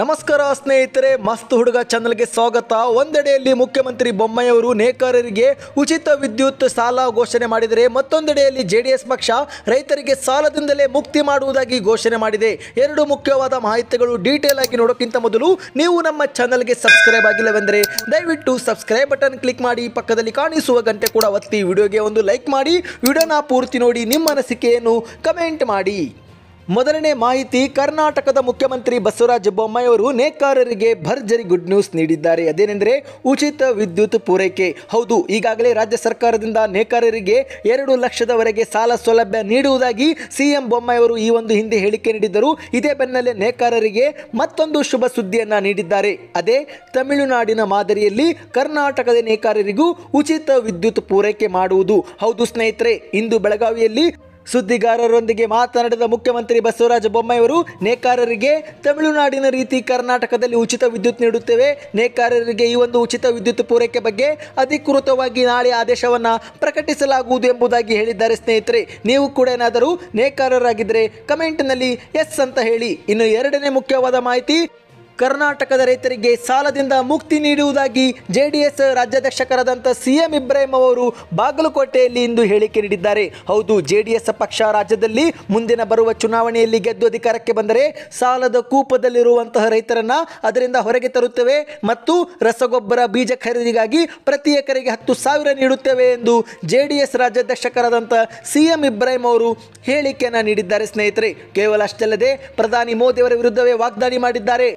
ನಮಸ್ಕಾರ ಸ್ನೇಹಿತರೆ ಮಸ್ತ್ ಹುಡುಗ ಚಾನಲ್ಗೆ ಸ್ವಾಗತ ಒಂದೆಡೆಯಲ್ಲಿ ಮುಖ್ಯಮಂತ್ರಿ ಬೊಮ್ಮಾಯಿಯವರು ನೇಕಾರರಿಗೆ ಉಚಿತ ವಿದ್ಯುತ್ ಸಾಲ ಘೋಷಣೆ ಮಾಡಿದರೆ ಮತ್ತೊಂದೆಡೆಯಲ್ಲಿ ಜೆಡಿಎಸ್ ಪಕ್ಷ ರೈತರಿಗೆ ಸಾಲದಿಂದಲೇ ಮುಕ್ತಿ ಮಾಡುವುದಾಗಿ ಘೋಷಣೆ ಮಾಡಿದೆ ಎರಡು ಮುಖ್ಯವಾದ ಮಾಹಿತಿಗಳು ಡೀಟೇಲ್ ಆಗಿ ನೋಡೋಕ್ಕಿಂತ ಮೊದಲು ನೀವು ನಮ್ಮ ಚಾನಲ್ಗೆ ಸಬ್ಸ್ಕ್ರೈಬ್ ಆಗಿಲ್ಲವೆಂದರೆ ದಯವಿಟ್ಟು ಸಬ್ಸ್ಕ್ರೈಬ್ ಬಟನ್ ಕ್ಲಿಕ್ ಮಾಡಿ ಪಕ್ಕದಲ್ಲಿ ಕಾಣಿಸುವ ಗಂಟೆ ಕೂಡ ಒತ್ತಿ ವಿಡಿಯೋಗೆ ಒಂದು ಲೈಕ್ ಮಾಡಿ ವಿಡಿಯೋನ ಪೂರ್ತಿ ನೋಡಿ ನಿಮ್ಮ ಅನಿಸಿಕೆಯನ್ನು ಕಮೆಂಟ್ ಮಾಡಿ ಮೊದಲನೇ ಮಾಹಿತಿ ಕರ್ನಾಟಕದ ಮುಖ್ಯಮಂತ್ರಿ ಬಸವರಾಜ ಬೊಮ್ಮಾಯಿ ಅವರು ನೇಕಾರರಿಗೆ ಭರ್ಜರಿ ಗುಡ್ ನ್ಯೂಸ್ ನೀಡಿದ್ದಾರೆ ಅದೇನೆಂದರೆ ಉಚಿತ ವಿದ್ಯುತ್ ಪೂರೈಕೆ ಹೌದು ಈಗಾಗಲೇ ರಾಜ್ಯ ಸರ್ಕಾರದಿಂದ ನೇಕಾರರಿಗೆ ಎರಡು ಲಕ್ಷದವರೆಗೆ ಸಾಲ ಸೌಲಭ್ಯ ನೀಡುವುದಾಗಿ ಸಿಎಂ ಬೊಮ್ಮಾಯಿ ಅವರು ಈ ಒಂದು ಹಿಂದೆ ಹೇಳಿಕೆ ನೀಡಿದ್ದರು ಇದೇ ಬೆನ್ನಲ್ಲೇ ನೇಕಾರರಿಗೆ ಮತ್ತೊಂದು ಶುಭ ಸುದ್ದಿಯನ್ನು ನೀಡಿದ್ದಾರೆ ಅದೇ ತಮಿಳುನಾಡಿನ ಮಾದರಿಯಲ್ಲಿ ಕರ್ನಾಟಕದ ನೇಕಾರರಿಗೂ ಉಚಿತ ವಿದ್ಯುತ್ ಪೂರೈಕೆ ಮಾಡುವುದು ಹೌದು ಸ್ನೇಹಿತರೆ ಇಂದು ಬೆಳಗಾವಿಯಲ್ಲಿ ಸುದ್ದಿಗಾರರೊಂದಿಗೆ ಮಾತನಾಡಿದ ಮುಖ್ಯಮಂತ್ರಿ ಬಸವರಾಜ ಬೊಮ್ಮಾಯಿಯವರು ನೇಕಾರರಿಗೆ ತಮಿಳುನಾಡಿನ ರೀತಿ ಕರ್ನಾಟಕದಲ್ಲಿ ಉಚಿತ ವಿದ್ಯುತ್ ನೀಡುತ್ತೇವೆ ನೇಕಾರರಿಗೆ ಈ ಒಂದು ಉಚಿತ ವಿದ್ಯುತ್ ಪೂರೈಕೆ ಬಗ್ಗೆ ಅಧಿಕೃತವಾಗಿ ನಾಳೆ ಆದೇಶವನ್ನು ಪ್ರಕಟಿಸಲಾಗುವುದು ಎಂಬುದಾಗಿ ಹೇಳಿದ್ದಾರೆ ಸ್ನೇಹಿತರೆ ನೀವು ಕೂಡ ಏನಾದರೂ ನೇಕಾರರಾಗಿದ್ದರೆ ಕಮೆಂಟ್ನಲ್ಲಿ ಎಸ್ ಅಂತ ಹೇಳಿ ಇನ್ನು ಎರಡನೇ ಮುಖ್ಯವಾದ ಮಾಹಿತಿ ಕರ್ನಾಟಕದ ರೈತರಿಗೆ ಸಾಲದಿಂದ ಮುಕ್ತಿ ನೀಡುವುದಾಗಿ ಜೆಡಿಎಸ್ ರಾಜ್ಯಾಧ್ಯಕ್ಷಕರಾದಂಥ ಸಿಎಂ ಇಬ್ರಾಹಿಂ ಅವರು ಬಾಗಲಕೋಟೆಯಲ್ಲಿ ಇಂದು ಹೇಳಿಕೆ ನೀಡಿದ್ದಾರೆ ಹೌದು ಜೆಡಿಎಸ್ ಪಕ್ಷ ರಾಜ್ಯದಲ್ಲಿ ಮುಂದಿನ ಬರುವ ಚುನಾವಣೆಯಲ್ಲಿ ಗೆದ್ದು ಅಧಿಕಾರಕ್ಕೆ ಬಂದರೆ ಸಾಲದ ಕೂಪದಲ್ಲಿರುವಂತಹ ರೈತರನ್ನ ಅದರಿಂದ ಹೊರಗೆ ತರುತ್ತೇವೆ ಮತ್ತು ರಸಗೊಬ್ಬರ ಬೀಜ ಖರೀದಿಗಾಗಿ ಪ್ರತಿ ಎಕರೆಗೆ ಹತ್ತು ಸಾವಿರ ನೀಡುತ್ತೇವೆ ಎಂದು ಜೆಡಿಎಸ್ ರಾಜ್ಯಾಧ್ಯಕ್ಷಕರಾದಂಥ ಸಿಎಂ ಇಬ್ರಾಹಿಂ ಅವರು ಹೇಳಿಕೆಯನ್ನು ನೀಡಿದ್ದಾರೆ ಸ್ನೇಹಿತರೆ ಕೇವಲ ಅಷ್ಟಲ್ಲದೆ ಪ್ರಧಾನಿ ಮೋದಿಯವರ ವಿರುದ್ಧವೇ ವಾಗ್ದಾಳಿ ಮಾಡಿದ್ದಾರೆ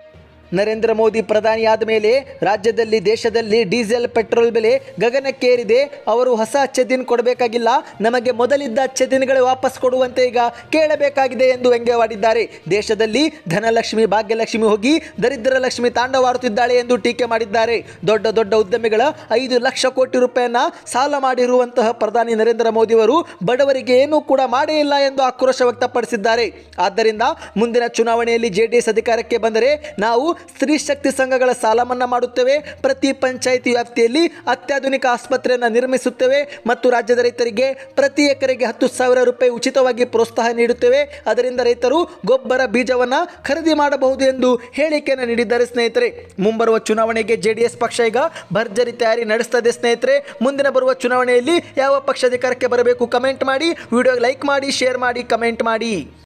ನರೇಂದ್ರ ಮೋದಿ ಪ್ರಧಾನಿಯಾದ ಮೇಲೆ ರಾಜ್ಯದಲ್ಲಿ ದೇಶದಲ್ಲಿ ಡೀಸೆಲ್ ಪೆಟ್ರೋಲ್ ಬೆಲೆ ಗಗನಕ್ಕೇರಿದೆ ಅವರು ಹೊಸ ದಿನ ಕೊಡಬೇಕಾಗಿಲ್ಲ ನಮಗೆ ಮೊದಲಿದ್ದ ಅಚ್ಚೆದಿನ್ಗಳು ವಾಪಸ್ ಕೊಡುವಂತೆ ಈಗ ಕೇಳಬೇಕಾಗಿದೆ ಎಂದು ವ್ಯಂಗ್ಯವಾಡಿದ್ದಾರೆ ದೇಶದಲ್ಲಿ ಧನಲಕ್ಷ್ಮಿ ಭಾಗ್ಯಲಕ್ಷ್ಮಿ ಹೋಗಿ ದರಿದ್ರ ಲಕ್ಷ್ಮಿ ತಾಂಡವಾಡುತ್ತಿದ್ದಾಳೆ ಎಂದು ಟೀಕೆ ಮಾಡಿದ್ದಾರೆ ದೊಡ್ಡ ದೊಡ್ಡ ಉದ್ಯಮಿಗಳ ಐದು ಲಕ್ಷ ಕೋಟಿ ರೂಪಾಯಿಯನ್ನ ಸಾಲ ಮಾಡಿರುವಂತಹ ಪ್ರಧಾನಿ ನರೇಂದ್ರ ಮೋದಿ ಅವರು ಬಡವರಿಗೆ ಏನೂ ಕೂಡ ಮಾಡೇ ಇಲ್ಲ ಎಂದು ಆಕ್ರೋಶ ವ್ಯಕ್ತಪಡಿಸಿದ್ದಾರೆ ಆದ್ದರಿಂದ ಮುಂದಿನ ಚುನಾವಣೆಯಲ್ಲಿ ಜೆಡಿಎಸ್ ಅಧಿಕಾರಕ್ಕೆ ಬಂದರೆ ನಾವು ಸ್ತ್ರೀ ಶಕ್ತಿ ಸಂಘಗಳ ಸಾಲ ಮನ್ನಾ ಮಾಡುತ್ತೇವೆ ಪ್ರತಿ ಪಂಚಾಯಿತಿ ವ್ಯಾಪ್ತಿಯಲ್ಲಿ ಅತ್ಯಾಧುನಿಕ ಆಸ್ಪತ್ರೆಯನ್ನು ನಿರ್ಮಿಸುತ್ತೇವೆ ಮತ್ತು ರಾಜ್ಯದ ರೈತರಿಗೆ ಪ್ರತಿ ಎಕರೆಗೆ ಹತ್ತು ಸಾವಿರ ರೂಪಾಯಿ ಉಚಿತವಾಗಿ ಪ್ರೋತ್ಸಾಹ ನೀಡುತ್ತೇವೆ ಅದರಿಂದ ರೈತರು ಗೊಬ್ಬರ ಬೀಜವನ್ನು ಖರೀದಿ ಮಾಡಬಹುದು ಎಂದು ಹೇಳಿಕೆಯನ್ನು ನೀಡಿದ್ದಾರೆ ಸ್ನೇಹಿತರೆ ಮುಂಬರುವ ಚುನಾವಣೆಗೆ ಜೆಡಿಎಸ್ ಪಕ್ಷ ಈಗ ಭರ್ಜರಿ ತಯಾರಿ ನಡೆಸ್ತದೆ ಸ್ನೇಹಿತರೆ ಮುಂದಿನ ಬರುವ ಚುನಾವಣೆಯಲ್ಲಿ ಯಾವ ಪಕ್ಷ ಅಧಿಕಾರಕ್ಕೆ ಬರಬೇಕು ಕಮೆಂಟ್ ಮಾಡಿ ವಿಡಿಯೋ ಲೈಕ್ ಮಾಡಿ ಶೇರ್ ಮಾಡಿ ಕಮೆಂಟ್ ಮಾಡಿ